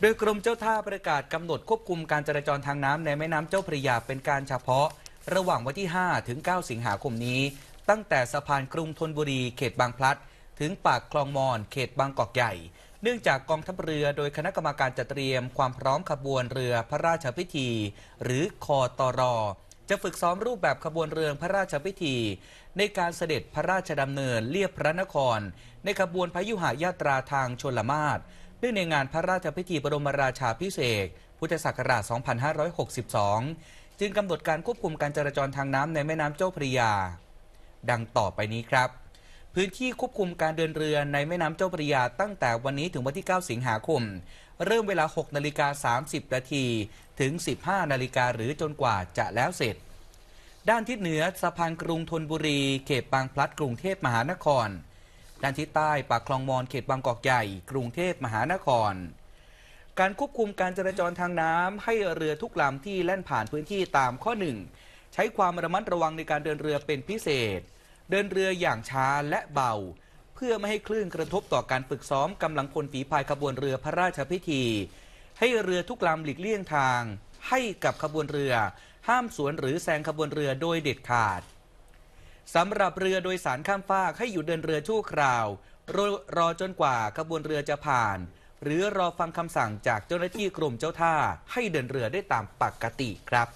โดยกรมเจ้าท่าประกาศกำหนดควบคุมการจราจรทางน้ำในแม่น้ำเจ้าพระยาเป็นการเฉพาะระหว่างวันที่ 5 ถึง 9 สิงหาคมนี้ ตั้งแต่สะพานกรุงธนบุรีเขตบางพลัด ถึงปากคลองมอนเขตบางกอกใหญ่ เนื่องจากกองทัพเรือโดยคณะกรรมการจัดเตรียมความพร้อมขบวนเรือพระราชพิธี หรือคอตรอจะฝึกซ้อมรูปแบบขบวนเรือพระราชพิธี ในการเสด็จพระราชดำเนินเลียบพระนคร ในขบวนพยุหายาตราทางชนละมาศเนื่องในงานพระราชพิธีบรมราชาพิเศษ พุทธศักราช 2562 จึงกำหนดการควบคุมการจราจรทางน้ำในแม่น้ำเจ้าพระยา ดังต่อไปนี้ครับ พื้นที่ควบคุมการเดินเรือในแม่น้ำเจ้าพระยาตั้งแต่วันนี้ถึงวันที่ 9 สิงหาคม เริ่มเวลา 6 นาฬิกา 30นาที ถึง 15 นาฬิกาหรือจนกว่าจะแล้วเสร็จ ด้านทิศเหนือสะพานกรุงธนบุรี เขตบางพลัด กรุงเทพมหานครด้านทิศใต้ ปากคลองมอนเขตบางกอกใหญ่กรุงเทพมหานคร การควบคุมการจราจรทางน้ำให้เรือทุกลำที่แล่นผ่านพื้นที่ตามข้อหนึ่งใช้ความระมัดระวังในการเดินเรือเป็นพิเศษ เดินเรืออย่างช้าและเบา เพื่อไม่ให้คลื่นกระทบต่อการฝึกซ้อมกำลังพลฝีพายขบวนเรือพระราชพิธี ให้เรือทุกลำหลีกเลี่ยงทาง ให้กับขบวนเรือ ห้ามสวนหรือแซงขบวนเรือโดยเด็ดขาดสำหรับเรือโดยสารข้ามฟากให้อยู่เดินเรือชั่วคราวรรอจนกว่าขบวนเรือจะผ่าน หรือรอฟังคำสั่งจากเจ้าหน้าที่กรมเจ้าท่าให้เดินเรือได้ตามปกติครับ